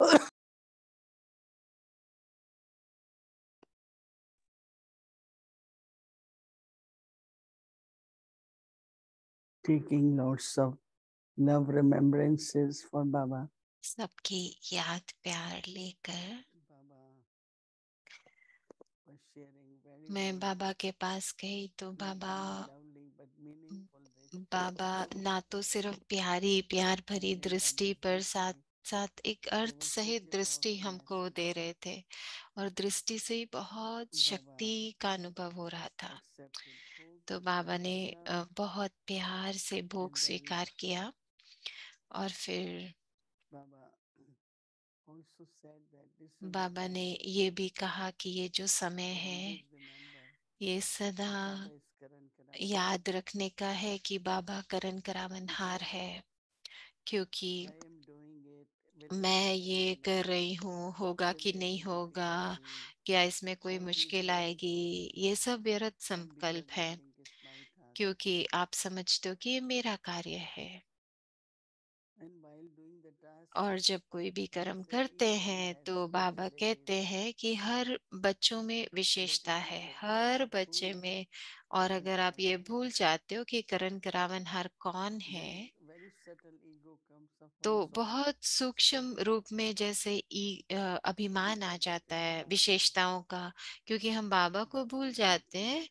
taking lots of love remembrances for Baba. सबकी याद प्यार लेकर मैं बाबा के पास गई तो बाबा बाबा ना तो सिर्फ प्यारी प्यार भरी दृष्टि पर साथ साथ एक अर्थ सहित दृष्टि हमको दे रहे थे और दृष्टि से ही बहुत शक्ति का अनुभव हो रहा था तो बाबा ने अच्छा। बहुत प्यार से भोग स्वीकार किया और फिर बाबा ने ये भी कहा कि ये जो समय है ये सदा याद रखने का है कि बाबा करण करावन हार है क्योंकि मैं ये कर रही हूँ होगा कि नहीं होगा क्या इसमें कोई मुश्किल आएगी ये सब व्यर्थ संकल्प है क्योंकि आप समझते हो कि ये मेरा कार्य है और जब कोई भी कर्म करते हैं तो बाबा कहते हैं कि हर बच्चों में विशेषता है हर बच्चे में और अगर आप ये भूल जाते हो कि करण करावन हर कौन है तो बहुत सूक्ष्म रूप में जैसे ई अभिमान आ जाता है विशेषताओं का क्योंकि हम बाबा को भूल जाते हैं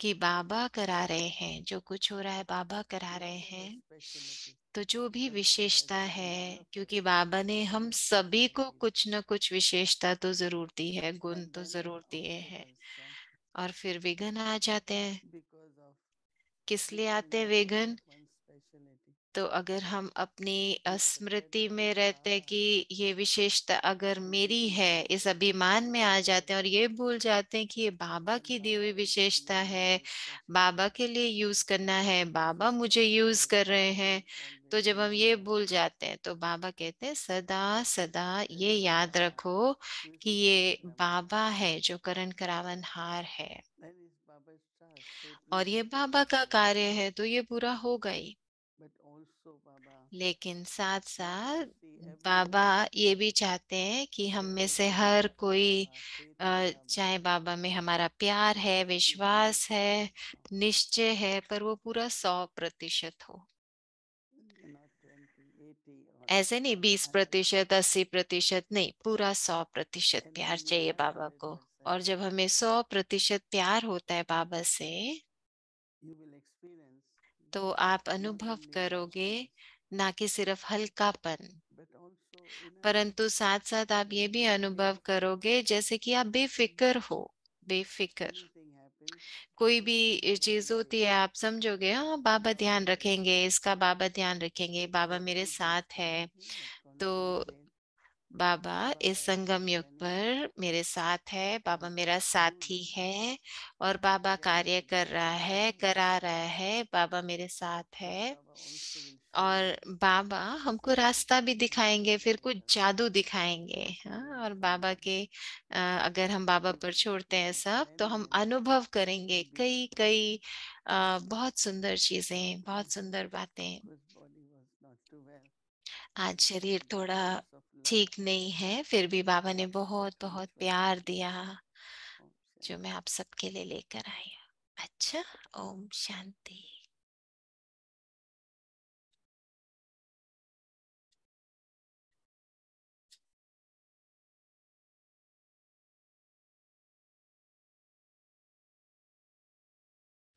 कि बाबा करा रहे हैं जो कुछ हो रहा है बाबा करा रहे हैं तो जो भी विशेषता है क्योंकि बाबा ने हम सभी को कुछ न कुछ विशेषता तो जरूर दी है गुण तो जरूर दिए हैं और फिर विघन आ जाते हैं किस लिए आते हैं विघन तो अगर हम अपनी हम्म। स्मृति में रहते हैं कि ये विशेषता अगर मेरी है इस अभिमान में आ जाते हैं और ये भूल जाते हैं कि ये बाबा की दी हुई विशेषता है बाबा के लिए यूज करना है बाबा मुझे यूज कर रहे हैं तो जब हम ये भूल जाते हैं तो बाबा कहते हैं सदा सदा ये याद रखो कि ये बाबा है जो करण करावन हार है और ये बाबा का कार्य है तो ये पूरा होगा ही लेकिन साथ साथ बाबा ये भी चाहते हैं कि हम में से हर कोई हाँ, चाहे बाबा में हमारा प्यार है विश्वास है निश्चय है पर वो पूरा सौ प्रतिशत हो ऐसे नहीं बीस प्रतिशत अस्सी प्रतिशत नहीं पूरा सौ प्रतिशत प्यार चाहिए बाबा को और जब हमें सौ प्रतिशत प्यार होता है बाबा से तो आप अनुभव करोगे ना कि सिर्फ हल्कापन परंतु साथ साथ आप ये भी अनुभव करोगे जैसे कि आप बेफिक्र हो बेफिक्र कोई भी चीज होती है आप समझोगे हाँ बाबा ध्यान रखेंगे इसका बाबा ध्यान रखेंगे बाबा मेरे साथ है तो बाबा इस संगम युग पर मेरे साथ है बाबा मेरा hmm. साथी है और बाबा कार्य कर रहा है करा रहा है बाबा मेरे साथ है और बाबा हमको रास्ता भी दिखाएंगे फिर कुछ जादू दिखाएंगे हाँ और बाबा के अगर हम बाबा पर छोड़ते हैं सब तो हम अनुभव करेंगे कई कई बहुत सुंदर चीजें बहुत सुंदर बातें आज शरीर थोड़ा ठीक नहीं है फिर भी बाबा ने बहुत बहुत प्यार दिया जो मैं आप सबके लिए लेकर आई अच्छा ओम शांति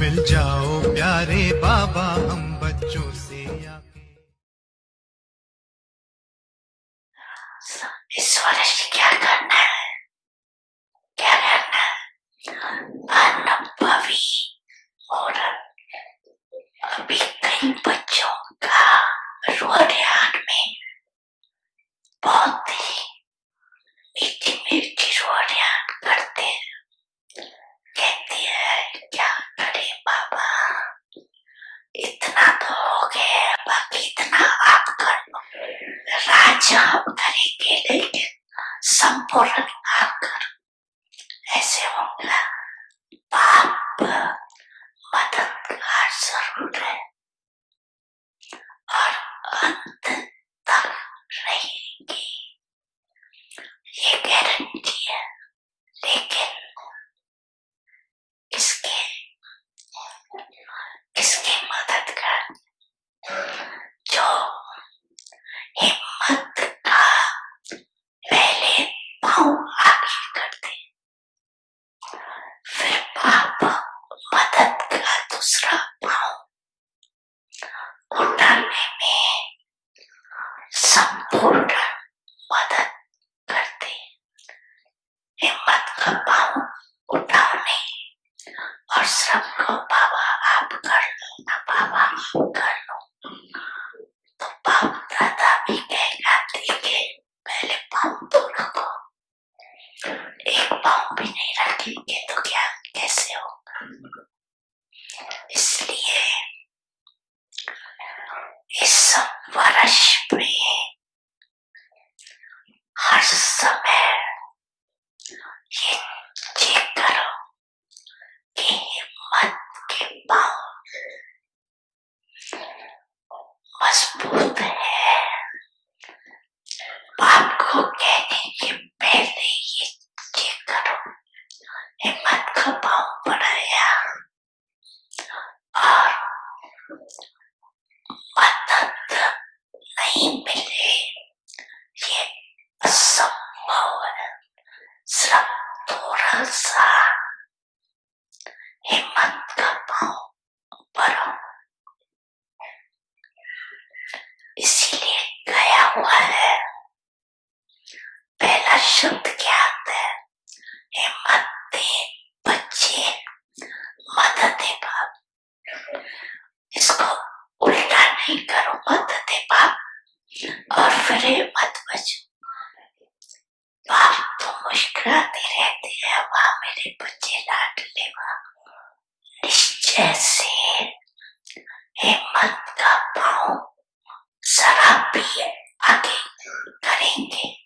मिल जाओ प्यारे बाबा हम बच्चों निश्चय से हिम्मत का पाँव जरा भी आगे करेंगे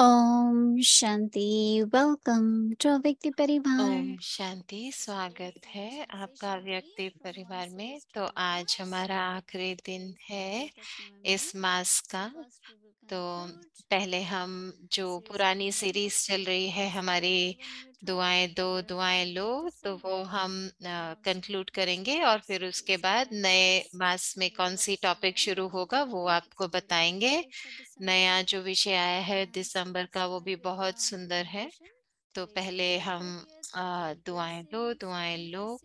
ओम शांति वेलकम टू व्यक्ति परिवार ओम शांति स्वागत है आपका व्यक्ति परिवार में तो आज हमारा आखिरी दिन है इस मास का तो पहले हम जो पुरानी सीरीज चल रही है हमारी दुआएं दो दुआएं लो तो वो हम कंक्लूड करेंगे और फिर उसके बाद नए मास में कौन सी टॉपिक शुरू होगा वो आपको बताएंगे नया जो विषय आया है दिसंबर का वो भी बहुत सुंदर है तो पहले हम दुआएं दो दुआएं लो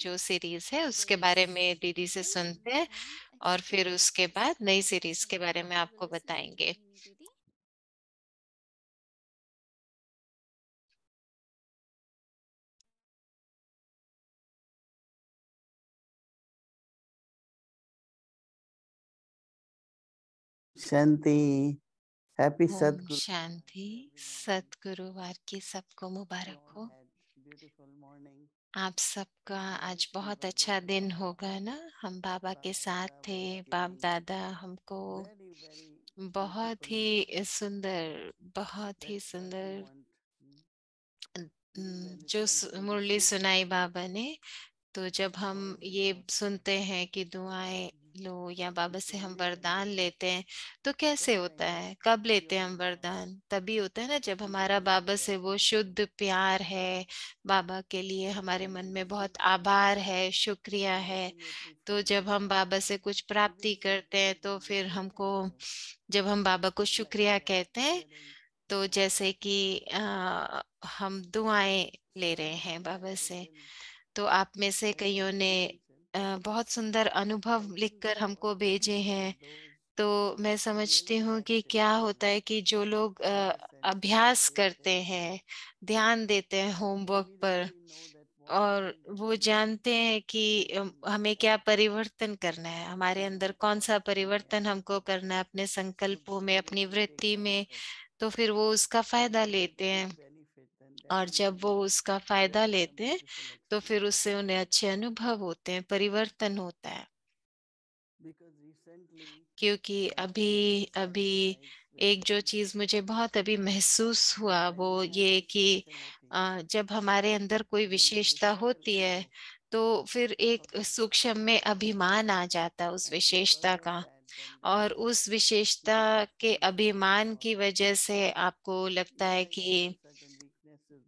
जो सीरीज है उसके बारे में दीदी से सुनते हैं और फिर उसके बाद नई सीरीज के बारे में आपको बताएंगे शांति हैप्पी सतगुरु शांति सतगुरुवार की सबको मुबारक हो ब्यूटीफुल मॉर्निंग आप सबका आज बहुत अच्छा दिन होगा ना हम बाबा के साथ थे बाप दादा हमको बहुत ही सुंदर बहुत ही सुंदर जो मुरली सुनाई बाबा ने तो जब हम ये सुनते हैं कि दुआएं लो या बाबा से हम हम्म। वरदान लेते हैं तो कैसे होता है कब लेते हैं हम वरदान तभी होता है ना जब हमारा हम्म। बाबा से वो शुद्ध प्यार है बाबा के लिए हमारे मन में बहुत हम्म। आभार है शुक्रिया है तो जब हम बाबा से कुछ प्राप्ति करते हैं तो फिर हमको जब हम बाबा को शुक्रिया कहते हैं तो जैसे कि हम दुआएं ले रहे हैं बाबा से तो आप में से कईयों ने बहुत सुंदर अनुभव लिखकर हमको भेजे हैं तो मैं समझती हूँ कि क्या होता है कि जो लोग अभ्यास करते हैं ध्यान देते हैं होमवर्क पर और वो जानते हैं कि हमें क्या परिवर्तन करना है हमारे अंदर कौन सा परिवर्तन हमको करना है अपने संकल्पों में अपनी वृत्ति में तो फिर वो उसका फायदा लेते हैं और जब वो उसका फायदा लेते हैं तो फिर उससे उन्हें अच्छे अनुभव होते हैं परिवर्तन होता है क्योंकि अभी अभी एक जो चीज मुझे बहुत अभी महसूस हुआ वो ये कि जब हमारे अंदर कोई विशेषता होती है तो फिर एक सूक्ष्म में अभिमान आ जाता है उस विशेषता का और उस विशेषता के अभिमान की वजह से आपको लगता है कि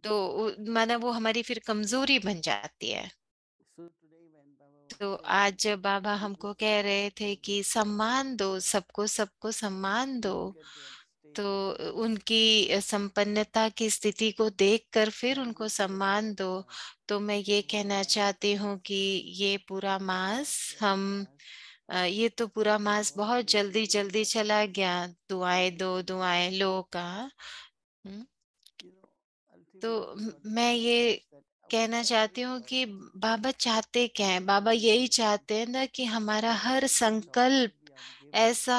तो माना वो हमारी फिर कमजोरी बन जाती है तो आज जब बाबा हमको कह रहे थे कि सम्मान दो सबको सबको सम्मान दो तो उनकी संपन्नता की स्थिति को देखकर फिर उनको सम्मान दो तो मैं ये कहना चाहती हूँ कि ये पूरा मास हम ये तो पूरा मास बहुत जल्दी जल्दी चला गया दुआएं दो दुआएं लो का हुँ? तो मैं ये कहना चाहती हूँ कि बाबा चाहते क्या है बाबा यही चाहते हैं ना कि हमारा हर संकल्प ऐसा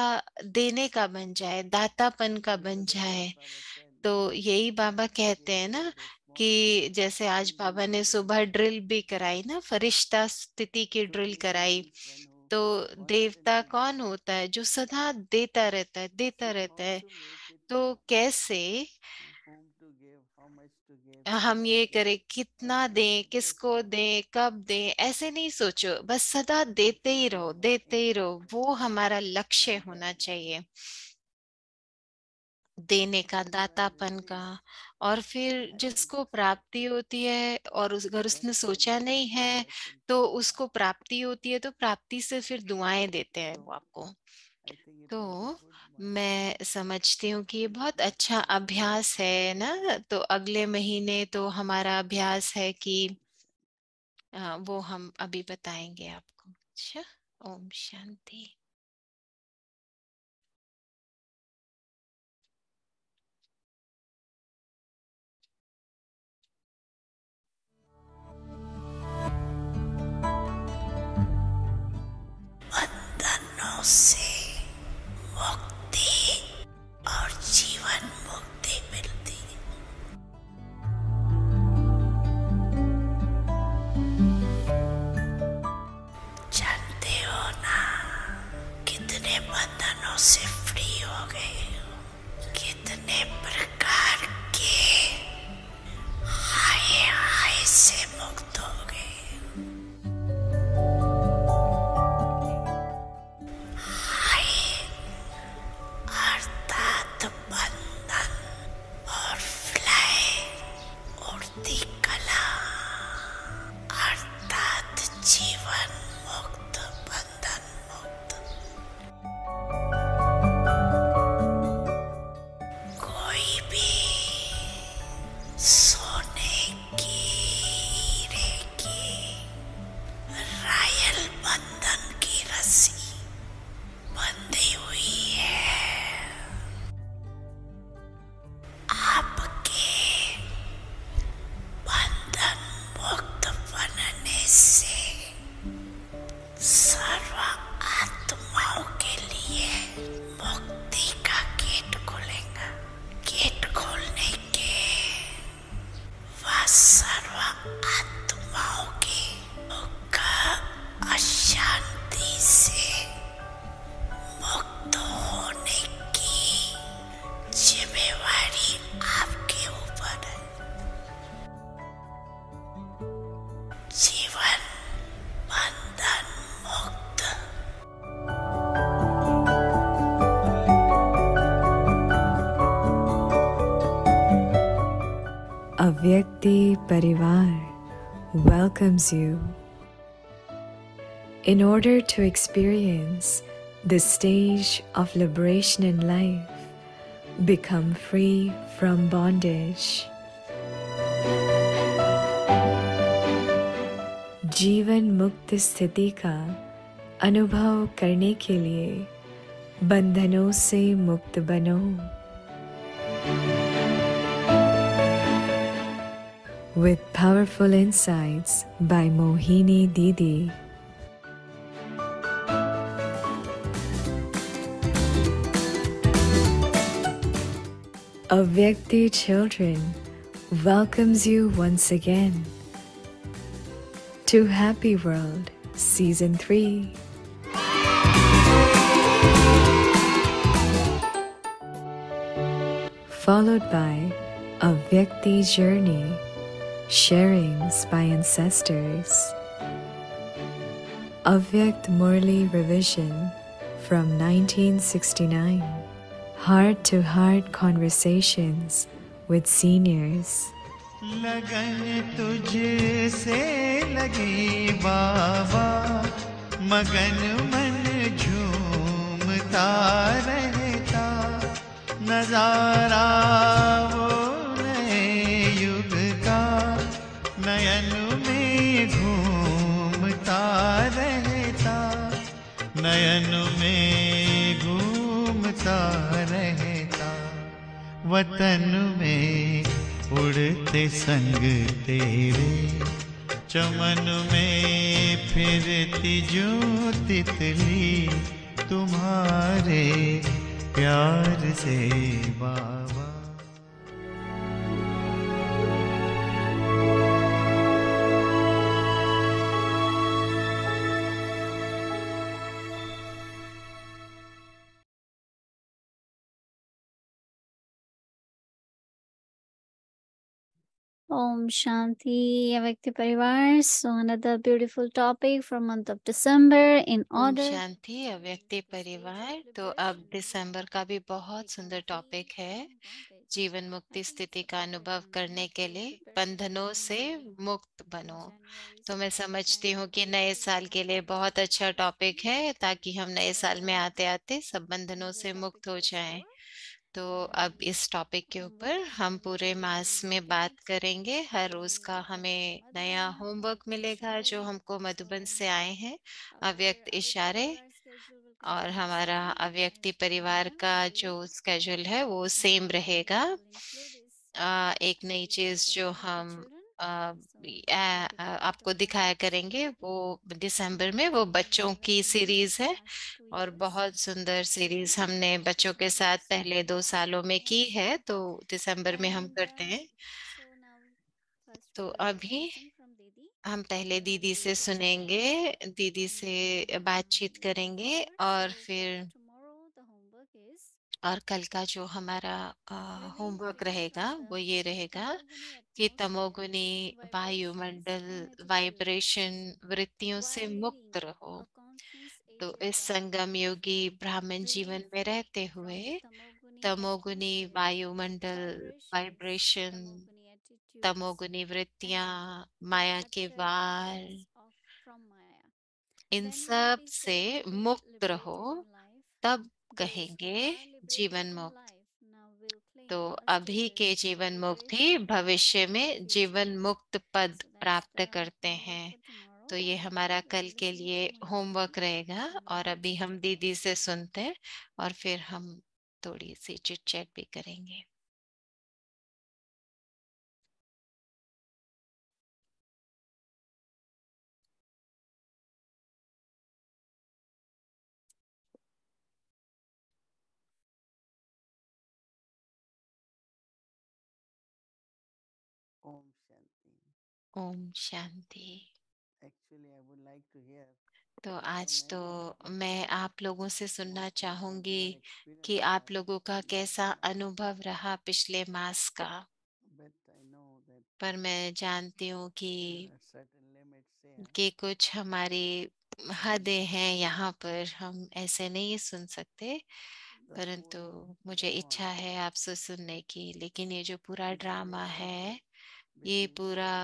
देने का बन जाए दातापन का बन जाए तो यही बाबा कहते हैं ना कि जैसे आज बाबा ने सुबह ड्रिल भी कराई ना फरिश्ता स्थिति की ड्रिल कराई तो देवता कौन होता है जो सदा देता रहता है देता रहता है तो कैसे हम ये करें कितना दें किसको दें कब दें ऐसे नहीं सोचो बस सदा देते ही रहो देते ही रहो वो हमारा लक्ष्य होना चाहिए देने का दातापन का और फिर जिसको प्राप्ति होती है और उस अगर उसने सोचा नहीं है तो उसको प्राप्ति होती है तो प्राप्ति से फिर दुआएं देते हैं वो आपको तो मैं समझती हूँ कि ये बहुत अच्छा अभ्यास है ना तो अगले महीने तो हमारा अभ्यास है कि आ, वो हम अभी बताएंगे आपको अच्छा ओम शांति No Avyakti Parivar welcomes you. In order to experience the stage of liberation in life, become free from bondage. जीवन मुक्त स्थिति का अनुभव करने के लिए बंधनों से मुक्त बनो with powerful insights by Mohini Didi. Avyakti Children welcomes you once again to Happy World Season 3. Followed by Avyakti Journey. Sharings by Ancestors. Avyakt Murli Revision from 1969. Heart to heart conversations with seniors. लगन तुझे से लगी बाबा मगन मन झूमता रहता नजारा वतन में उड़ते संग तेरे चमन में फिरती जो तितली तुम्हारे प्यार से बाबा ओम शांति व्यक्ति परिवार so another beautiful topic for month of December in order शांति व्यक्ति परिवार तो अब दिसंबर का भी बहुत सुंदर टॉपिक है जीवन मुक्ति स्थिति का अनुभव करने के लिए बंधनों से मुक्त बनो तो मैं समझती हूँ कि नए साल के लिए बहुत अच्छा टॉपिक है ताकि हम नए साल में आते आते सब बंधनों से मुक्त हो जाएं। तो अब इस टॉपिक के ऊपर हम पूरे मास में बात करेंगे हर रोज का हमें नया होमवर्क मिलेगा जो हमको मधुबन से आए हैं अव्यक्त इशारे और हमारा अव्यक्ति परिवार का जो स्केड्यूल है वो सेम रहेगा एक नई चीज जो हम आपको दिखाया करेंगे वो दिसंबर में वो बच्चों की सीरीज है और बहुत सुंदर सीरीज हमने बच्चों के साथ पहले दो सालों में की है तो दिसंबर में हम करते हैं तो अभी हम पहले दीदी से सुनेंगे दीदी से बातचीत करेंगे और फिर तो और कल का जो हमारा होमवर्क रहेगा वो ये रहेगा कि तमोगुनी वायुमंडल वाइब्रेशन वृत्तियों से मुक्त रहो तो इस संगम योगी ब्राह्मण जीवन में रहते हुए तमोगुनी वायुमंडल वाइब्रेशन तमोगुनी वृत्तियां माया के वार इन सब से मुक्त रहो तब कहेंगे जीवन मुक्त तो अभी के जीवन मुक्त ही भविष्य में जीवन मुक्त पद प्राप्त करते हैं तो ये हमारा कल के लिए होमवर्क रहेगा और अभी हम दीदी से सुनते हैं और फिर हम थोड़ी सी चिट चैट भी करेंगे ओम शांति तो आज तो मैं आप लोगों से सुनना चाहूंगी कि आप लोगों का कैसा अनुभव रहा पिछले मास का पर मैं जानती हूँ कि कि कुछ हमारी हदें हैं यहाँ पर हम ऐसे नहीं सुन सकते परंतु मुझे इच्छा है आपसे सुनने की लेकिन ये जो पूरा ड्रामा है ये पूरा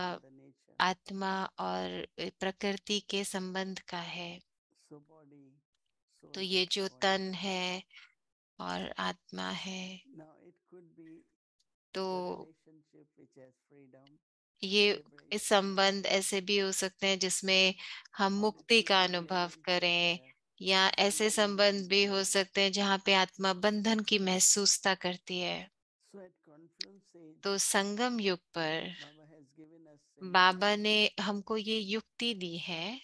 आत्मा और प्रकृति के संबंध का है तो ये जो तन है और आत्मा है तो ये इस संबंध ऐसे भी हो सकते हैं जिसमें हम मुक्ति का अनुभव करें या ऐसे संबंध भी हो सकते हैं जहाँ पे आत्मा बंधन की महसूसता करती है तो संगम युग पर बाबा ने हमको ये युक्ति दी है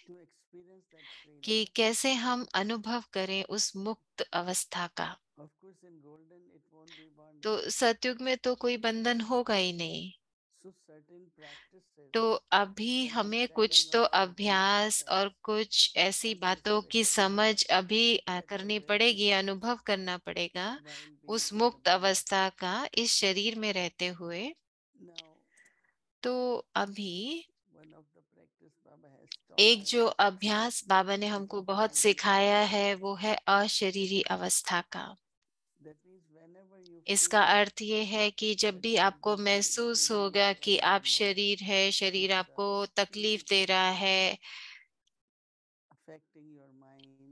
कि कैसे हम अनुभव करें उस मुक्त अवस्था का तो सतयुग में तो कोई बंधन होगा ही नहीं तो अभी हमें कुछ तो अभ्यास और कुछ ऐसी बातों की समझ अभी करनी पड़ेगी अनुभव करना पड़ेगा उस मुक्त अवस्था का इस शरीर में रहते हुए तो अभी एक जो अभ्यास बाबा ने हमको बहुत सिखाया है वो है अशरीरी अवस्था का इसका अर्थ ये है कि जब भी आपको महसूस होगा कि आप शरीर है शरीर आपको तकलीफ दे रहा है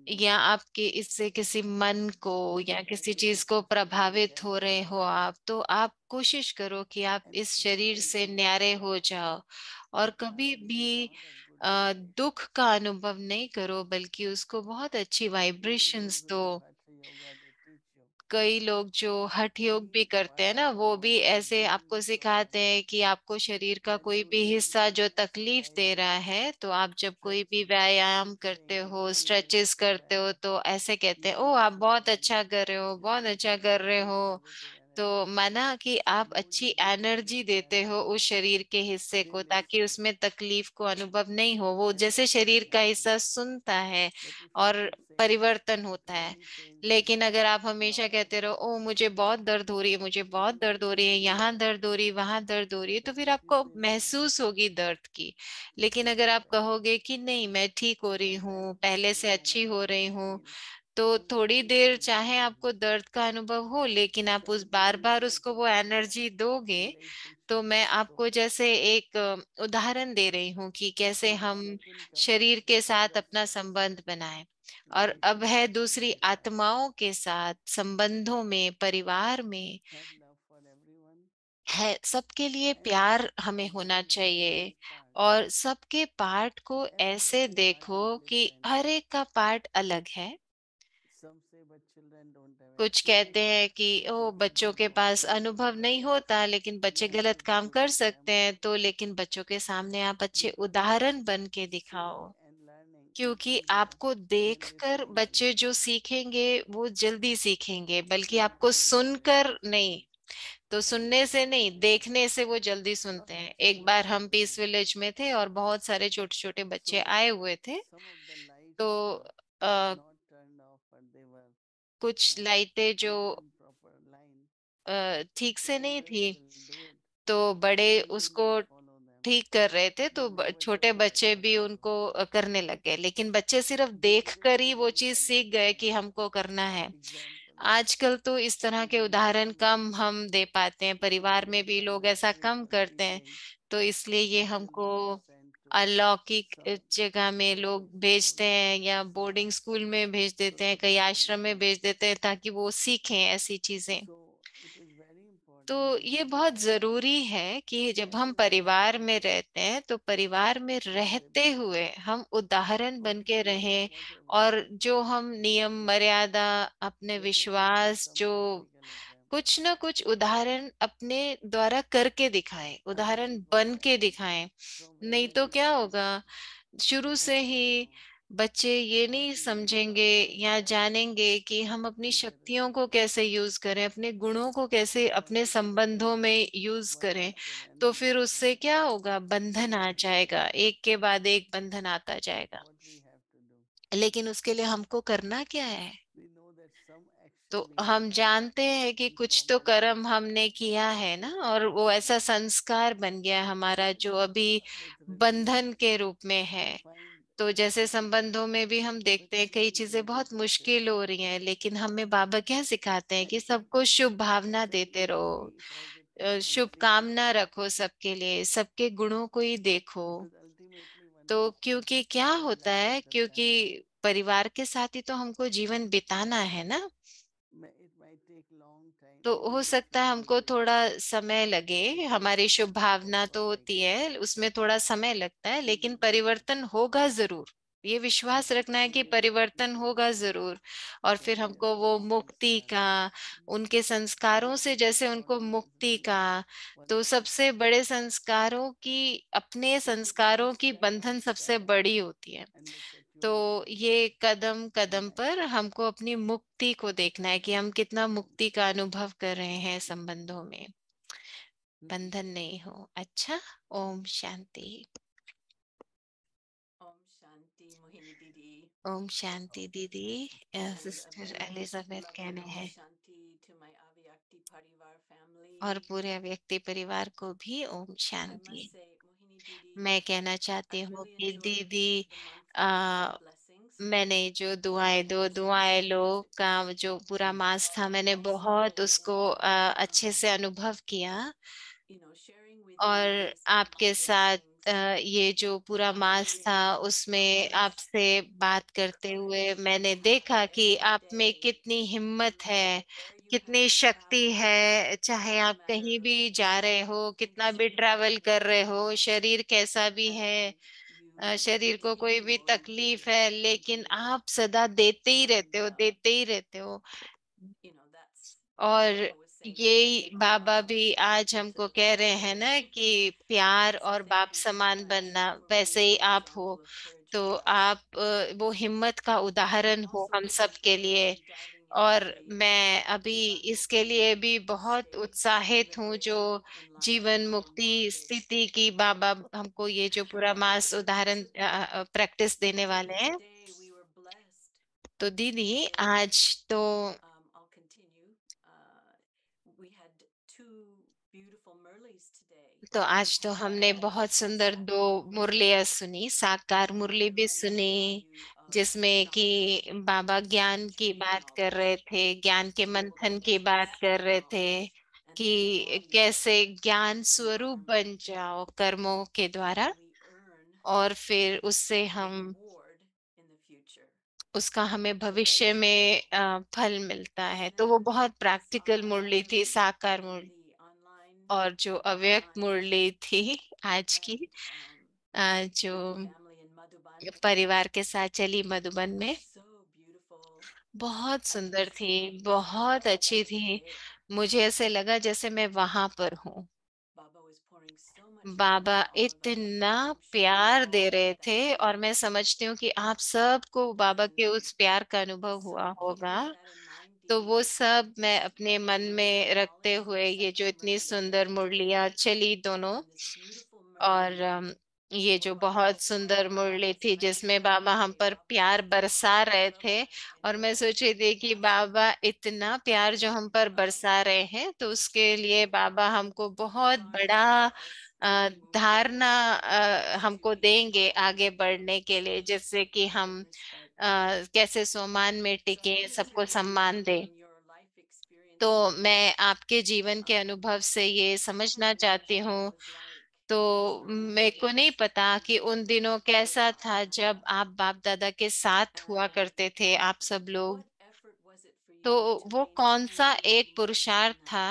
या आपके इससे किसी मन को या किसी चीज को प्रभावित हो रहे हो आप तो आप कोशिश करो कि आप इस शरीर से न्यारे हो जाओ और कभी भी दुख का अनुभव नहीं करो बल्कि उसको बहुत अच्छी वाइब्रेशंस दो कई लोग जो हठ योग भी करते हैं ना वो भी ऐसे आपको सिखाते हैं कि आपको शरीर का कोई भी हिस्सा जो तकलीफ दे रहा है तो आप जब कोई भी व्यायाम करते हो स्ट्रेचेस करते हो तो ऐसे कहते हैं ओ आप बहुत अच्छा कर रहे हो बहुत अच्छा कर रहे हो तो माना कि आप अच्छी एनर्जी देते हो उस शरीर के हिस्से को ताकि उसमें तकलीफ को अनुभव नहीं हो वो जैसे शरीर का हिस्सा सुनता है और परिवर्तन होता है लेकिन अगर आप हमेशा कहते रहो ओ मुझे बहुत दर्द हो रही है मुझे बहुत दर्द हो रही है यहाँ दर्द हो रही है वहां दर्द हो रही है तो फिर आपको महसूस होगी दर्द की लेकिन अगर आप कहोगे कि नहीं मैं ठीक हो रही हूँ पहले से अच्छी हो रही हूँ तो थोड़ी देर चाहे आपको दर्द का अनुभव हो लेकिन आप उस बार बार उसको वो एनर्जी दोगे तो मैं आपको जैसे एक उदाहरण दे रही हूँ कि कैसे हम शरीर के साथ अपना संबंध बनाए और अब है दूसरी आत्माओं के साथ संबंधों में परिवार में है सबके लिए प्यार हमें होना चाहिए और सबके पार्ट को ऐसे देखो कि हर एक का पार्ट अलग है कुछ कहते हैं कि ओ बच्चों के पास अनुभव नहीं होता लेकिन बच्चे गलत काम कर सकते हैं तो लेकिन बच्चों के सामने आप अच्छे उदाहरण बन के दिखाओ क्योंकि आपको देखकर बच्चे जो सीखेंगे वो जल्दी सीखेंगे बल्कि आपको सुनकर नहीं तो सुनने से नहीं देखने से वो जल्दी सुनते हैं एक बार हम पीस विलेज में थे और बहुत सारे छोटे छोटे बच्चे आए हुए थे तो आ, कुछ लाइटें जो ठीक से नहीं थी तो बड़े उसको ठीक कर रहे थे तो छोटे बच्चे भी उनको करने लग गए लेकिन बच्चे सिर्फ देख कर ही वो चीज सीख गए कि हमको करना है आजकल तो इस तरह के उदाहरण कम हम दे पाते हैं परिवार में भी लोग ऐसा कम करते हैं तो इसलिए ये हमको अलौकिक हाँ। जगह में लोग भेजते हैं या बोर्डिंग स्कूल में भेज देते हैं कई आश्रम में भेज देते हैं ताकि वो सीखें ऐसी चीजें तो ये बहुत जरूरी है कि जब हम परिवार में रहते हैं तो परिवार में रहते हुए हम उदाहरण बन के रहें और जो हम नियम मर्यादा अपने विश्वास जो कुछ ना कुछ उदाहरण अपने द्वारा करके दिखाएं उदाहरण बन के दिखाए नहीं तो क्या होगा शुरू से ही बच्चे ये नहीं समझेंगे या जानेंगे कि हम अपनी शक्तियों को कैसे यूज करें अपने गुणों को कैसे अपने संबंधों में यूज करें तो फिर उससे क्या होगा बंधन आ जाएगा एक के बाद एक बंधन आता जाएगा लेकिन उसके लिए हमको करना क्या है तो हम जानते हैं कि कुछ तो कर्म हमने किया है ना और वो ऐसा संस्कार बन गया हमारा जो अभी बंधन के रूप में है तो जैसे संबंधों में भी हम देखते हैं कई चीजें बहुत मुश्किल हो रही हैं लेकिन हमें बाबा क्या सिखाते हैं कि सबको शुभ भावना देते रहो शुभ कामना रखो सबके लिए सबके गुणों को ही देखो तो क्योंकि क्या होता है क्योंकि परिवार के साथ ही तो हमको जीवन बिताना है ना तो हो सकता है हमको थोड़ा समय लगे हमारी शुभ भावना तो होती है उसमें थोड़ा समय लगता है लेकिन परिवर्तन होगा जरूर ये विश्वास रखना है कि परिवर्तन होगा जरूर और फिर हमको वो मुक्ति का उनके संस्कारों से जैसे उनको मुक्ति का तो सबसे बड़े संस्कारों की अपने संस्कारों की बंधन सबसे बड़ी होती है तो ये कदम कदम पर हमको अपनी मुक्ति को देखना है कि हम कितना मुक्ति का अनुभव कर रहे हैं संबंधों में बंधन नहीं हो अच्छा ओम शांति ओम शांति मोहिनी दीदी ओम शांति दीदी सिस्टर एलिजाबेथ कहने हैं और पूरे व्यक्ति परिवार को भी ओम शांति मैं कहना चाहती हूँ कि दीदी मैंने जो दुआएं दो दुआएं लो का जो पूरा मास था मैंने बहुत उसको आ, अच्छे से अनुभव किया और आपके साथ ये जो पूरा मास था उसमें आपसे बात करते हुए मैंने देखा कि आप में कितनी हिम्मत है कितनी शक्ति है चाहे आप कहीं भी जा रहे हो कितना भी ट्रैवल कर रहे हो शरीर कैसा भी है शरीर को कोई भी तकलीफ है लेकिन आप सदा देते ही रहते हो देते ही रहते हो और ये बाबा भी आज हमको कह रहे हैं ना कि प्यार और बाप समान बनना वैसे ही आप हो तो आप वो हिम्मत का उदाहरण हो हम सब के लिए और मैं अभी इसके लिए भी बहुत उत्साहित हूँ जो जीवन मुक्ति स्थिति की बाबा हमको ये जो पूरा मास उदाहरण प्रैक्टिस देने वाले हैं तो दीदी आज तो तो आज तो हमने बहुत सुंदर दो मुरलियां सुनी साकार मुरली भी सुनी जिसमें कि बाबा ज्ञान की बात कर रहे थे ज्ञान के मंथन की बात कर रहे थे कि कैसे ज्ञान स्वरूप बन जाओ कर्मों के द्वारा और फिर उससे हम उसका हमें भविष्य में फल मिलता है तो वो बहुत प्रैक्टिकल मुरली थी साकार मुरली और जो अव्यक्त मुरली थी आज की जो परिवार के साथ चली मधुबन में बहुत सुंदर थी बहुत अच्छी थी मुझे ऐसे लगा जैसे मैं वहां पर हूँ बाबा इतना प्यार दे रहे थे और मैं समझती हूँ कि आप सबको बाबा के उस प्यार का अनुभव हुआ होगा तो वो सब मैं अपने मन में रखते हुए ये जो इतनी सुंदर मुरलिया चली दोनों और ये जो बहुत सुंदर मुरली थी जिसमें बाबा हम पर प्यार बरसा रहे थे और मैं सोची थी कि बाबा इतना प्यार जो हम पर बरसा रहे हैं तो उसके लिए बाबा हमको बहुत बड़ा धारणा हमको देंगे आगे बढ़ने के लिए जिससे कि हम कैसे सोमान में टिके सबको सम्मान दे तो मैं आपके जीवन के अनुभव से ये समझना चाहती हूँ तो मेरे को नहीं पता कि उन दिनों कैसा था जब आप बाप दादा के साथ हुआ करते थे आप सब लोग तो वो कौन सा एक पुरुषार्थ था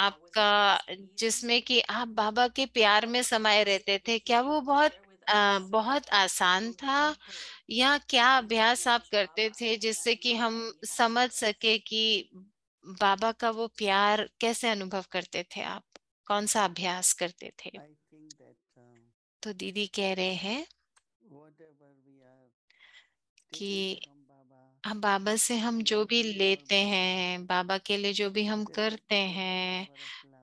आपका जिसमें कि आप बाबा के प्यार में समाये रहते थे क्या वो बहुत आ, बहुत आसान था या क्या अभ्यास आप करते थे जिससे कि हम समझ सके कि बाबा का वो प्यार कैसे अनुभव करते थे आप कौन सा अभ्यास करते थे Uh, तो दीदी कह रहे हैं कि हम बाबा से हम जो भी लेते हैं बाबा के लिए जो भी हम करते हैं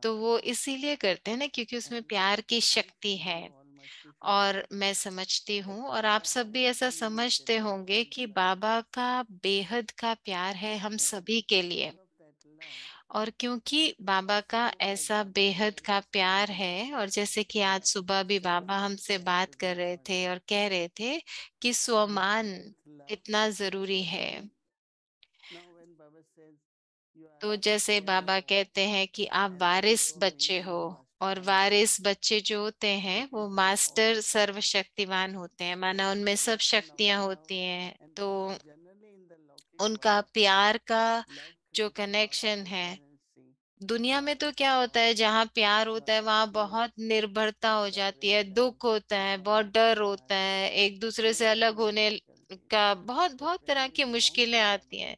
तो वो इसीलिए करते हैं ना क्योंकि उसमें प्यार की शक्ति है और मैं समझती हूँ और आप सब भी ऐसा समझते होंगे कि बाबा का बेहद का प्यार है हम सभी के लिए और क्योंकि बाबा का ऐसा बेहद का प्यार है और जैसे कि आज सुबह भी बाबा हमसे बात कर रहे थे और कह रहे थे कि स्वमान इतना जरूरी है तो जैसे बाबा कहते हैं कि आप वारिस बच्चे हो और वारिस बच्चे जो होते हैं वो मास्टर सर्वशक्तिवान होते हैं माना उनमें सब शक्तियां होती हैं तो उनका प्यार का जो कनेक्शन है दुनिया में तो क्या होता है जहाँ प्यार होता है वहाँ बहुत निर्भरता हो जाती है दुख होता है बहुत डर होता है एक दूसरे से अलग होने का बहुत बहुत तरह की मुश्किलें आती हैं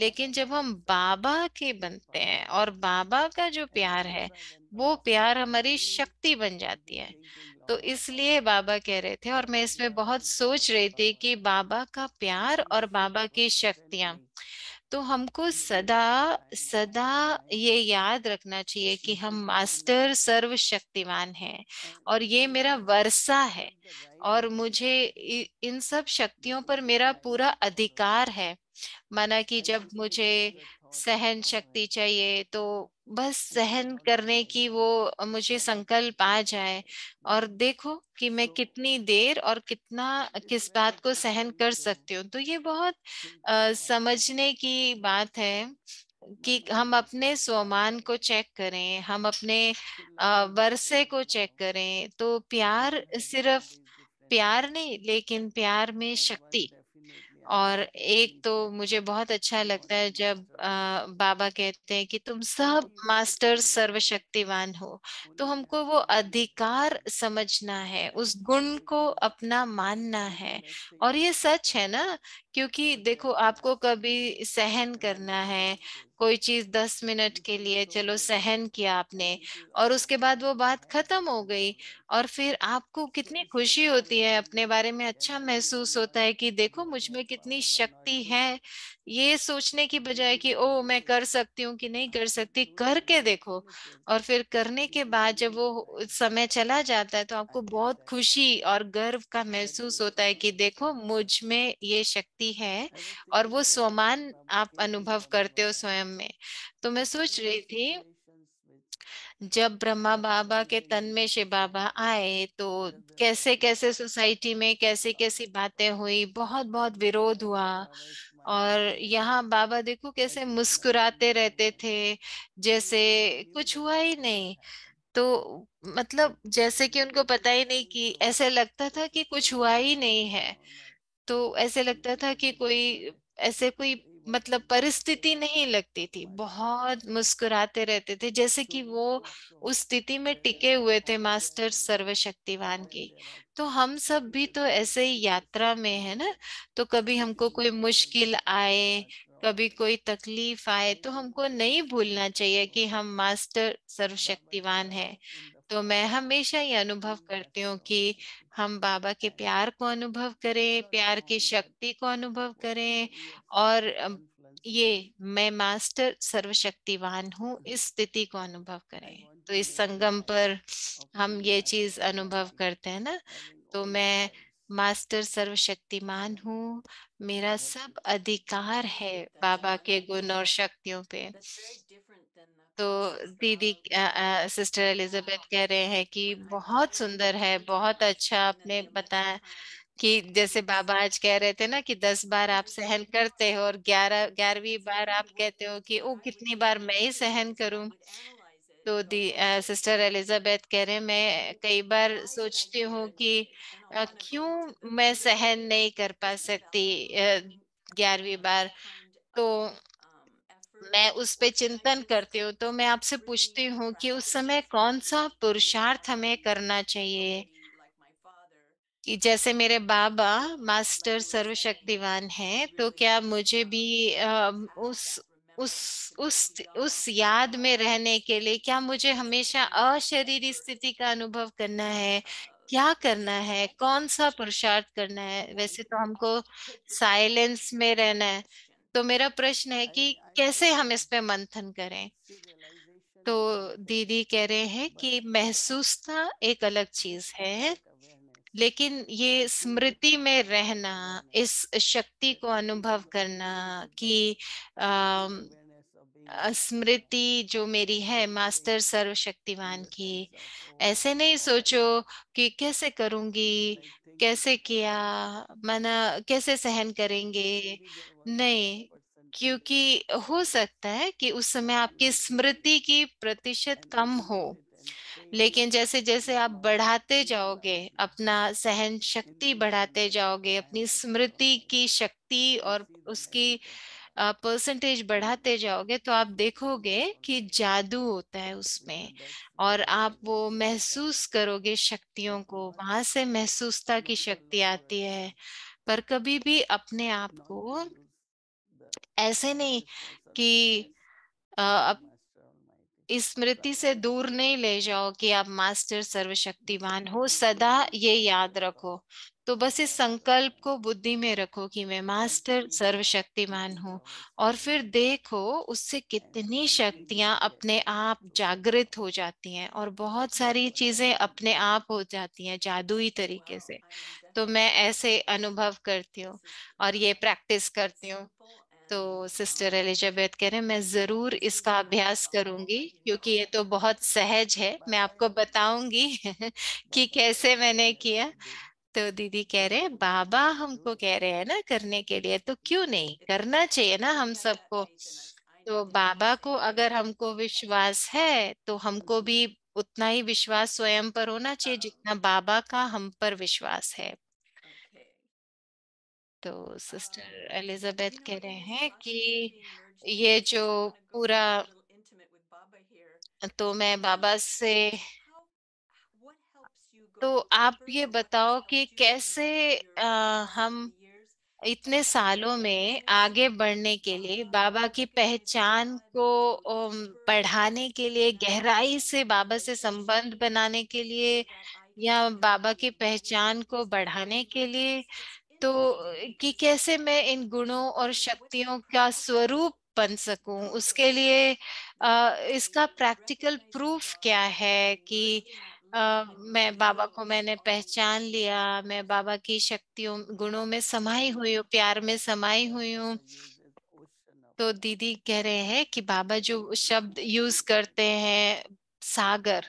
लेकिन जब हम बाबा के बनते हैं और बाबा का जो प्यार है वो प्यार हमारी शक्ति बन जाती है तो इसलिए बाबा कह रहे थे और मैं इसमें बहुत सोच रही थी कि बाबा का प्यार और बाबा की शक्तियां तो हमको सदा सदा ये याद रखना चाहिए कि हम मास्टर सर्वशक्तिमान हैं और ये मेरा वर्षा है और मुझे इन सब शक्तियों पर मेरा पूरा अधिकार है माना कि जब मुझे सहन शक्ति चाहिए तो बस सहन करने की वो मुझे संकल्प आ जाए और देखो कि मैं कितनी देर और कितना किस बात को सहन कर सकती हूँ तो ये बहुत आ, समझने की बात है कि हम अपने स्वमान को चेक करें हम अपने आ, वर्षे को चेक करें तो प्यार सिर्फ प्यार नहीं लेकिन प्यार में शक्ति और एक तो मुझे बहुत अच्छा लगता है जब बाबा कहते हैं कि तुम सब मास्टर सर्वशक्तिवान हो तो हमको वो अधिकार समझना है उस गुण को अपना मानना है और ये सच है ना क्योंकि देखो आपको कभी सहन करना है कोई चीज दस मिनट के लिए चलो सहन किया आपने और उसके बाद वो बात खत्म हो गई और फिर आपको कितनी खुशी होती है अपने बारे में अच्छा महसूस होता है कि देखो मुझ में कितनी शक्ति है ये सोचने की बजाय कि ओ मैं कर सकती हूँ कि नहीं कर सकती करके देखो और फिर करने के बाद जब वो समय चला जाता है तो आपको बहुत खुशी और गर्व का महसूस होता है कि देखो मुझ में ये शक्ति है और वो स्वमान आप अनुभव करते हो स्वयं में तो मैं सोच रही थी जब ब्रह्मा बाबा के तन में शिव बाबा आए तो कैसे कैसे सोसाइटी में कैसे कैसी बातें हुई बहुत बहुत विरोध हुआ और यहाँ बाबा देखो कैसे मुस्कुराते रहते थे जैसे कुछ हुआ ही नहीं तो मतलब जैसे कि उनको पता ही नहीं कि ऐसे लगता था कि कुछ हुआ ही नहीं है तो ऐसे लगता था कि कोई ऐसे कोई मतलब परिस्थिति नहीं लगती थी बहुत मुस्कुराते रहते थे जैसे कि वो उस स्थिति में टिके हुए थे मास्टर सर्वशक्तिवान की तो हम सब भी तो ऐसे ही यात्रा में है ना तो कभी हमको कोई मुश्किल आए कभी कोई तकलीफ आए तो हमको नहीं भूलना चाहिए कि हम मास्टर सर्वशक्तिवान है तो मैं हमेशा ये अनुभव करती हूँ कि हम बाबा के प्यार को अनुभव करें प्यार की शक्ति को अनुभव करें और ये मैं मास्टर सर्वशक्तिवान हूँ इस स्थिति को अनुभव करें तो इस संगम पर हम ये चीज अनुभव करते हैं ना तो मैं मास्टर सर्वशक्तिमान हूँ मेरा सब अधिकार है बाबा के गुण और शक्तियों पे तो दीदी सिस्टर एलिजाबेथ कह रहे हैं कि बहुत सुंदर है बहुत अच्छा आपने बताया कि जैसे बाबा आज कह रहे थे ना कि दस बार आप सहन करते हो और ग्यारह ग्यारहवीं बार आप कहते हो कि ओ कितनी बार मैं ही सहन करूं तो दी सिस्टर एलिजाबेथ कह रहे मैं कई बार सोचती हूँ कि क्यों मैं सहन नहीं कर पा सकती ग्यारहवीं बार तो मैं उस पर चिंतन करती हूँ तो मैं आपसे पूछती हूँ कि उस समय कौन सा पुरुषार्थ हमें करना चाहिए कि जैसे मेरे बाबा मास्टर सर्वशक्तिवान हैं तो क्या मुझे भी उस उस उस उस याद में रहने के लिए क्या मुझे हमेशा अशरीरी स्थिति का अनुभव करना है क्या करना है कौन सा पुरुषार्थ करना है वैसे तो हमको साइलेंस में रहना है तो मेरा प्रश्न है कि कैसे हम इस पे मंथन करें तो दीदी कह रहे हैं कि महसूसता एक अलग चीज है लेकिन ये स्मृति में रहना इस शक्ति को अनुभव करना कि अः स्मृति जो मेरी है मास्टर सर्वशक्तिवान की ऐसे नहीं सोचो कि कैसे करूंगी कैसे किया मना कैसे सहन करेंगे नहीं क्योंकि हो सकता है कि उस समय आपकी स्मृति की प्रतिशत कम हो लेकिन जैसे जैसे आप बढ़ाते जाओगे अपना सहन शक्ति बढ़ाते जाओगे अपनी स्मृति की शक्ति और उसकी परसेंटेज बढ़ाते जाओगे तो आप देखोगे कि जादू होता है उसमें और आप वो महसूस करोगे शक्तियों को वहां से महसूसता की शक्ति आती है पर कभी भी अपने आप को ऐसे नहीं कि अब इस स्मृति से दूर नहीं ले जाओ कि आप मास्टर सर्वशक्तिमान हो सदा ये याद रखो तो बस इस संकल्प को बुद्धि में रखो कि मैं मास्टर सर्वशक्तिमान हूँ और फिर देखो उससे कितनी शक्तियां अपने आप जागृत हो जाती हैं और बहुत सारी चीजें अपने आप हो जाती हैं जादुई तरीके से तो मैं ऐसे अनुभव करती हूँ और ये प्रैक्टिस करती हूँ तो सिस्टर एलिजाबेथ कह रहे हैं मैं जरूर इसका अभ्यास करूंगी क्योंकि ये तो बहुत सहज है मैं आपको बताऊंगी कि कैसे मैंने किया तो दीदी कह रहे हैं बाबा हमको कह रहे हैं ना करने के लिए तो क्यों नहीं करना चाहिए ना हम सबको तो बाबा को अगर हमको विश्वास है तो हमको भी उतना ही विश्वास स्वयं पर होना चाहिए जितना बाबा का हम पर विश्वास है तो सिस्टर एलिजाबेथ कह रहे हैं कि ये जो पूरा तो मैं बाबा से तो आप ये बताओ कि कैसे आ, हम इतने सालों में आगे बढ़ने के लिए बाबा की पहचान को बढ़ाने के लिए गहराई से बाबा से संबंध बनाने के लिए या बाबा की पहचान को बढ़ाने के लिए तो कि कैसे मैं इन गुणों और शक्तियों का स्वरूप बन सकूं उसके लिए आ, इसका प्रैक्टिकल प्रूफ क्या है कि मैं बाबा को मैंने पहचान लिया मैं बाबा की शक्तियों गुणों में समाई हुई हूँ प्यार में समाई हुई हूँ तो दीदी कह रहे हैं कि बाबा जो शब्द यूज करते हैं सागर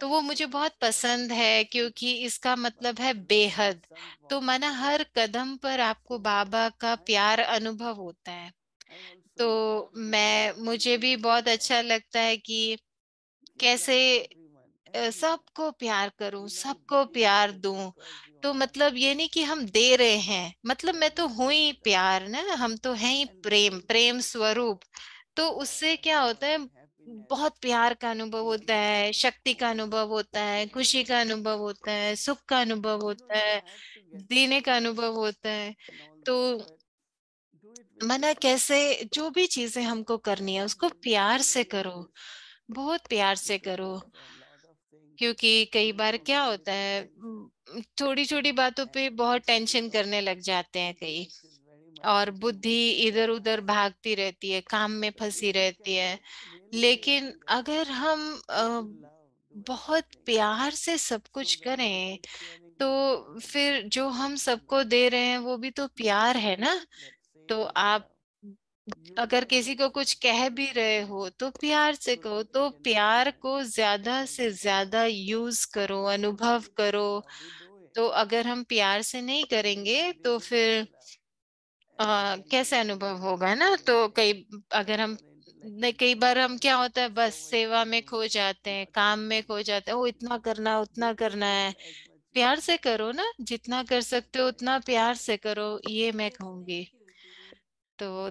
तो वो मुझे बहुत पसंद है क्योंकि इसका मतलब है बेहद तो माना हर कदम पर आपको बाबा का प्यार अनुभव होता है तो मैं मुझे भी बहुत अच्छा लगता है कि कैसे सबको प्यार करूं सबको प्यार दूं तो मतलब ये नहीं कि हम दे रहे हैं मतलब मैं तो हूं ही प्यार ना हम तो हैं ही प्रेम प्रेम स्वरूप तो उससे क्या होता है बहुत प्यार का अनुभव होता है शक्ति का अनुभव होता है खुशी का अनुभव होता है सुख का अनुभव होता है देने का अनुभव होता है तो मना कैसे जो भी चीजें हमको करनी है उसको प्यार से करो बहुत प्यार से करो क्योंकि कई बार क्या होता है छोटी छोटी बातों पे बहुत टेंशन करने लग जाते हैं कई और बुद्धि इधर उधर भागती रहती है काम में फंसी रहती है लेकिन अगर हम बहुत प्यार से सब कुछ करें तो फिर जो हम सबको दे रहे हैं वो भी तो प्यार है ना तो आप अगर किसी को कुछ कह भी रहे हो तो प्यार से कहो तो प्यार को ज्यादा से ज्यादा यूज करो अनुभव करो तो अगर हम प्यार से नहीं करेंगे तो फिर आ, कैसे अनुभव होगा ना तो कई अगर हम कई बार हम क्या होता है बस सेवा में खो जाते हैं काम में खो जाते हैं वो इतना करना उतना करना है प्यार से करो ना जितना कर सकते हो उतना प्यार से करो ये मैं कहूंगी तो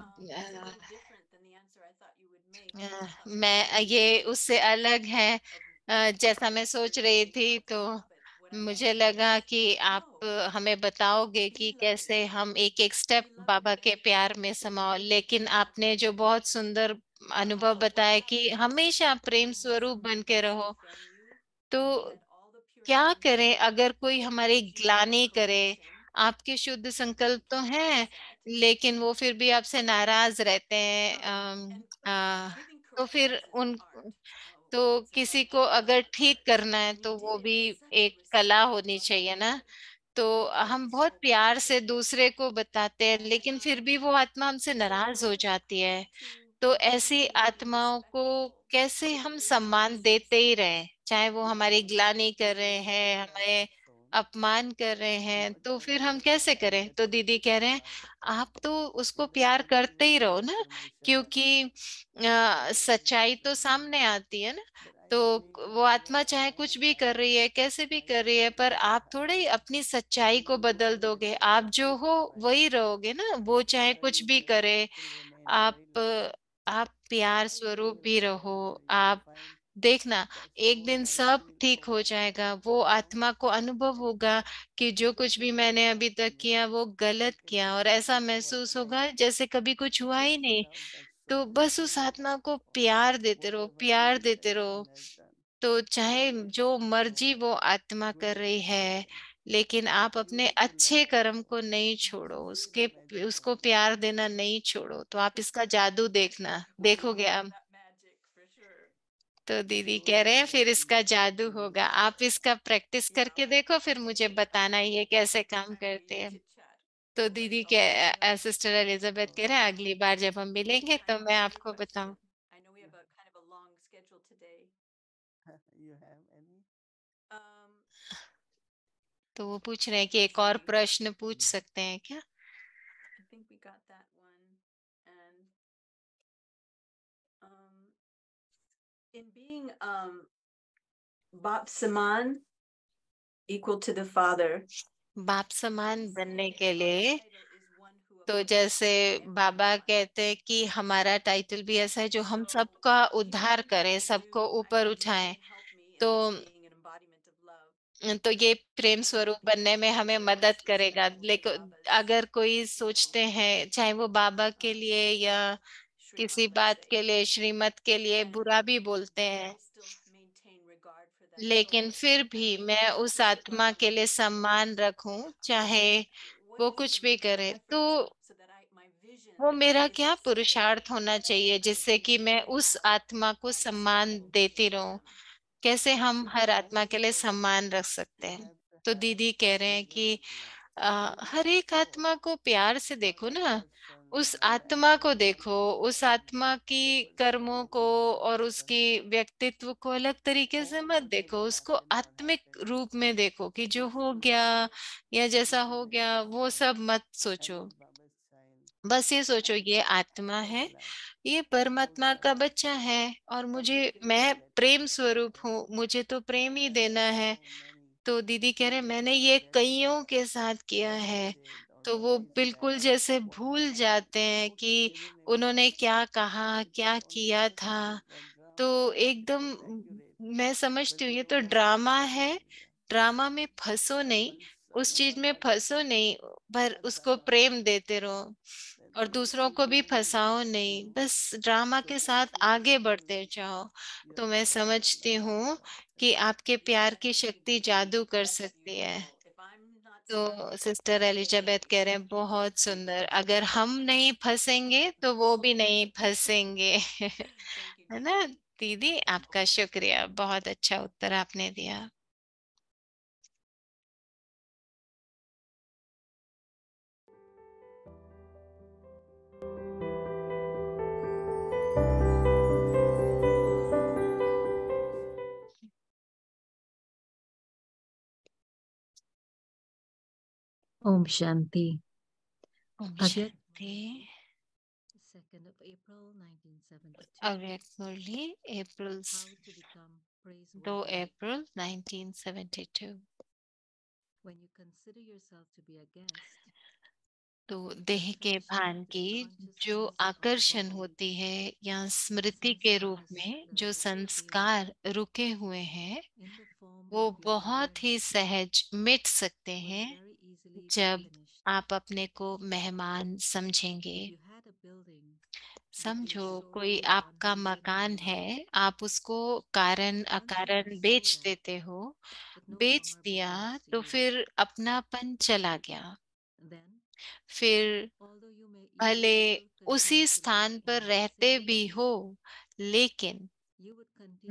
हाँ, मैं ये उससे अलग है जैसा मैं सोच रही थी तो मुझे लगा कि आप हमें बताओगे कि कैसे हम एक एक स्टेप बाबा के प्यार में समाओ लेकिन आपने जो बहुत सुंदर अनुभव बताया कि हमेशा प्रेम स्वरूप बन के रहो तो क्या करें अगर कोई हमारी ग्लानी करे आपके शुद्ध संकल्प तो हैं लेकिन वो फिर भी आपसे नाराज रहते हैं हाँ, आ, तो फिर उन तो किसी को अगर ठीक करना है तो वो भी एक कला होनी चाहिए ना तो हम बहुत प्यार से दूसरे को बताते हैं लेकिन फिर भी वो आत्मा हमसे नाराज हो जाती है तो ऐसी आत्माओं को कैसे हम सम्मान देते ही रहे चाहे वो हमारी ग्लानी कर रहे हैं हमें अपमान कर रहे हैं तो फिर हम कैसे करें तो दीदी कह रहे हैं आप तो उसको प्यार करते ही रहो ना क्योंकि आ, सच्चाई तो सामने आती है ना तो वो आत्मा चाहे कुछ भी कर रही है कैसे भी कर रही है पर आप थोड़े ही अपनी सच्चाई को बदल दोगे आप जो हो वही रहोगे ना वो चाहे कुछ भी करे आप आप प्यार स्वरूप भी रहो आप देखना एक दिन सब ठीक हो जाएगा वो आत्मा को अनुभव होगा कि जो कुछ भी मैंने अभी तक किया वो गलत किया और ऐसा महसूस होगा जैसे कभी कुछ हुआ ही नहीं तो बस उस आत्मा को प्यार देते रहो प्यार देते रहो तो चाहे जो मर्जी वो आत्मा कर रही है लेकिन आप अपने अच्छे कर्म को नहीं छोड़ो उसके उसको प्यार देना नहीं छोड़ो तो आप इसका जादू देखना देखोगे आप तो दीदी कह रहे हैं फिर इसका जादू होगा आप इसका प्रैक्टिस करके देखो फिर मुझे बताना ये कैसे काम करते हैं तो दीदी के सिस्टर एलिजाबेथ कह रहे हैं अगली बार जब हम मिलेंगे तो मैं आपको बताऊं तो वो पूछ रहे हैं कि एक और प्रश्न पूछ सकते हैं क्या reading um, Saman equal to the father. बाप Saman बनने के लिए तो जैसे बाबा कहते हैं कि हमारा टाइटल भी ऐसा है जो हम सबका उद्धार करें सबको ऊपर उठाएं तो तो ये प्रेम स्वरूप बनने में हमें मदद करेगा लेकिन अगर कोई सोचते हैं चाहे वो बाबा के लिए या किसी बात के लिए श्रीमत के लिए बुरा भी बोलते हैं लेकिन फिर भी मैं उस आत्मा के लिए सम्मान रखूं चाहे वो कुछ भी करे तो वो मेरा क्या पुरुषार्थ होना चाहिए जिससे कि मैं उस आत्मा को सम्मान देती रहूं कैसे हम हर आत्मा के लिए सम्मान रख सकते हैं तो दीदी कह रहे हैं कि आ, हर एक आत्मा को प्यार से देखो ना उस आत्मा को देखो उस आत्मा की कर्मों को और उसकी व्यक्तित्व को अलग तरीके से मत देखो उसको आत्मिक रूप में देखो कि जो हो गया या जैसा हो गया वो सब मत सोचो बस ये सोचो ये आत्मा है ये परमात्मा का बच्चा है और मुझे मैं प्रेम स्वरूप हूँ मुझे तो प्रेम ही देना है तो दीदी कह रहे मैंने ये कईयों के साथ किया है तो वो बिल्कुल जैसे भूल जाते हैं कि उन्होंने क्या कहा क्या किया था तो एकदम मैं समझती हूँ ये तो ड्रामा है ड्रामा में फंसो नहीं उस चीज में फंसो नहीं पर उसको प्रेम देते रहो और दूसरों को भी फंसाओ नहीं बस ड्रामा के साथ आगे बढ़ते जाओ तो मैं समझती हूँ कि आपके प्यार की शक्ति जादू कर सकती है तो सिस्टर एलिजाबेथ कह रहे हैं बहुत सुंदर अगर हम नहीं फंसेंगे तो वो भी नहीं फंसेंगे है ना दीदी आपका शुक्रिया बहुत अच्छा उत्तर आपने दिया ओम शांति ओम शांति 1972. तो देह के भान की जो आकर्षण होती है या स्मृति के रूप में जो संस्कार रुके हुए हैं वो बहुत ही सहज मिट सकते हैं जब आप अपने को मेहमान समझेंगे समझो कोई आपका मकान है आप उसको कारण अकारण बेच देते हो बेच दिया तो फिर अपनापन चला गया फिर भले उसी स्थान पर रहते भी हो लेकिन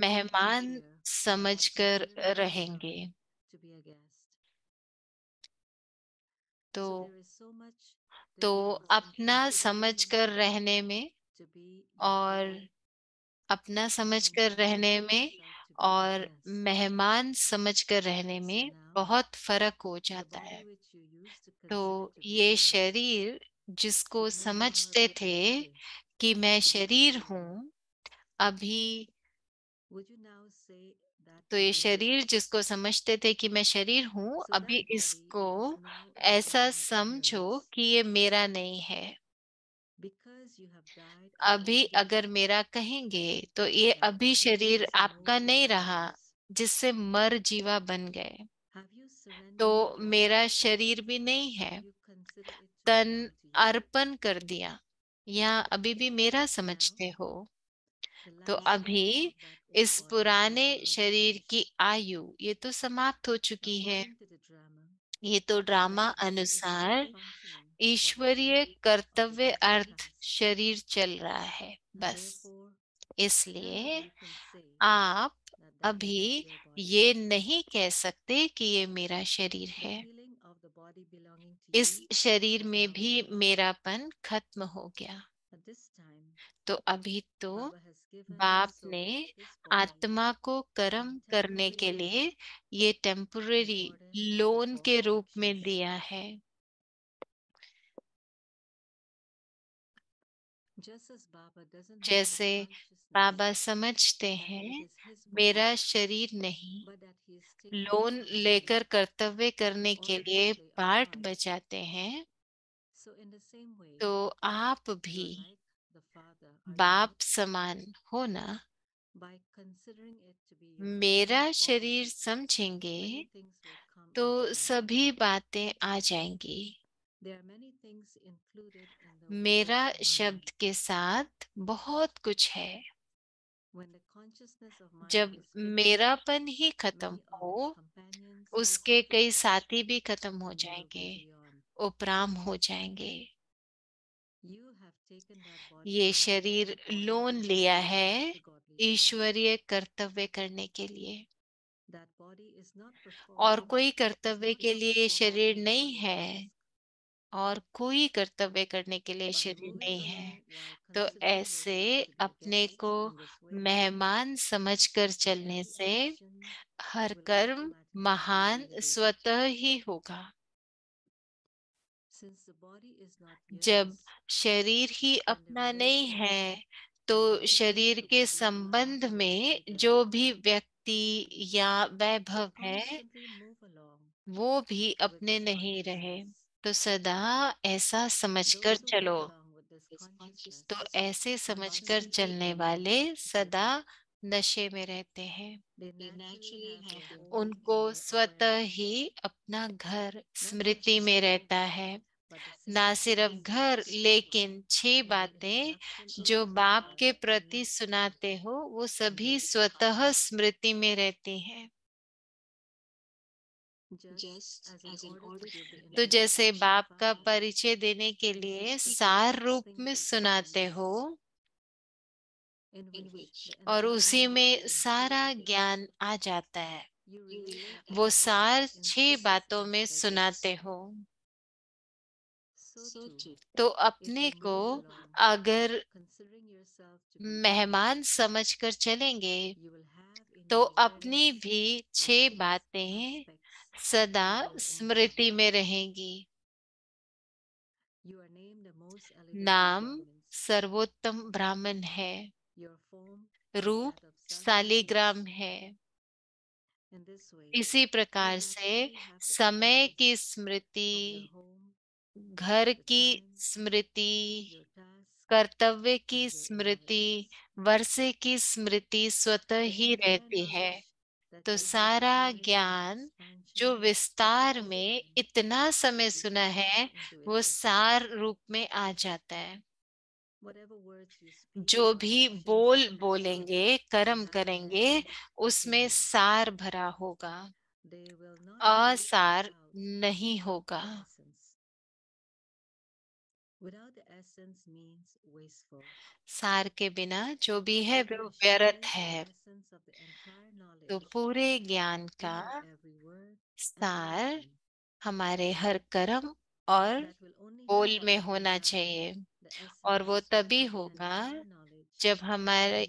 मेहमान समझकर रहेंगे तो तो अपना समझ कर रहने में और अपना समझ कर रहने में और मेहमान समझ कर रहने में बहुत फर्क हो जाता है तो ये शरीर जिसको समझते थे कि मैं शरीर हूँ अभी तो ये शरीर जिसको समझते थे कि मैं शरीर हूँ अभी इसको हाँ, ऐसा हाँ, समझो हाँ। कि ये मेरा नहीं है अभी अगर मेरा कहेंगे तो ये अभी शरीर आपका नहीं रहा जिससे मर जीवा बन गए तो मेरा शरीर भी नहीं है तन अर्पण कर दिया या अभी भी मेरा समझते हो तो अभी इस पुराने शरीर की आयु ये तो समाप्त हो चुकी है ये तो ड्रामा अनुसार ईश्वरीय कर्तव्य अर्थ शरीर चल रहा है बस इसलिए आप अभी ये नहीं कह सकते कि ये मेरा शरीर है इस शरीर में भी मेरापन खत्म हो गया तो अभी तो बाप ने आत्मा को कर्म हाँ, करने के लिए ये टेम्पररी लोन के रूप में दिया है जैसे बाबा समझते हैं मेरा शरीर नहीं लोन लेकर कर्तव्य करने के लिए पार्ट बचाते हैं तो आप भी बाप समान होना मेरा शरीर समझेंगे तो सभी बातें आ जाएंगी मेरा शब्द के साथ बहुत कुछ है जब मेरापन ही खत्म हो उसके कई साथी भी खत्म हो जाएंगे उपराम हो जाएंगे ये शरीर लोन लिया है ईश्वरीय कर्तव्य करने के लिए और कोई कर्तव्य के लिए शरीर नहीं है और कोई कर्तव्य करने के लिए शरीर नहीं है तो ऐसे अपने को मेहमान समझकर चलने से हर कर्म महान स्वतः ही होगा जब शरीर ही अपना नहीं है तो शरीर के संबंध में जो भी व्यक्ति या वैभव है वो भी अपने नहीं रहे तो सदा ऐसा समझकर चलो तो ऐसे समझकर चलने वाले सदा नशे में रहते हैं हाँ, उनको स्वतः ही अपना घर स्मृति में रहता है ना सिर्फ घर लेकिन छह बातें जो बाप हाँ, के प्रति सुनाते हो वो सभी स्वतः स्मृति में रहती हैं तो जैसे बाप का परिचय देने के लिए सार रूप में सुनाते हो और उसी में सारा ज्ञान आ जाता है वो सार छह बातों में सुनाते हो तो अपने को अगर मेहमान समझकर चलेंगे तो अपनी भी छह बातें सदा स्मृति में रहेंगी नाम सर्वोत्तम ब्राह्मण है रूप सालिग्राम है इसी प्रकार से समय की स्मृति घर की स्मृति कर्तव्य की स्मृति वर्षे की स्मृति स्वतः ही रहती है तो सारा ज्ञान जो विस्तार में इतना समय सुना है वो सार रूप में आ जाता है जो भी बोल बोलेंगे कर्म करेंगे उसमें सार भरा होगा असार नहीं होगा सार के बिना जो भी है वो व्यर्थ है तो पूरे ज्ञान का सार हमारे हर कर्म और बोल में होना चाहिए और वो तभी होगा जब हमारे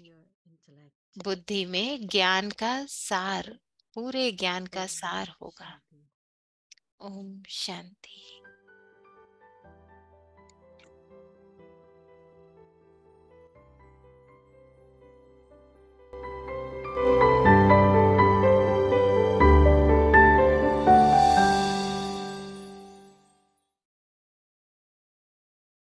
बुद्धि में ज्ञान का सार पूरे ज्ञान का सार होगा ओम शांति thank you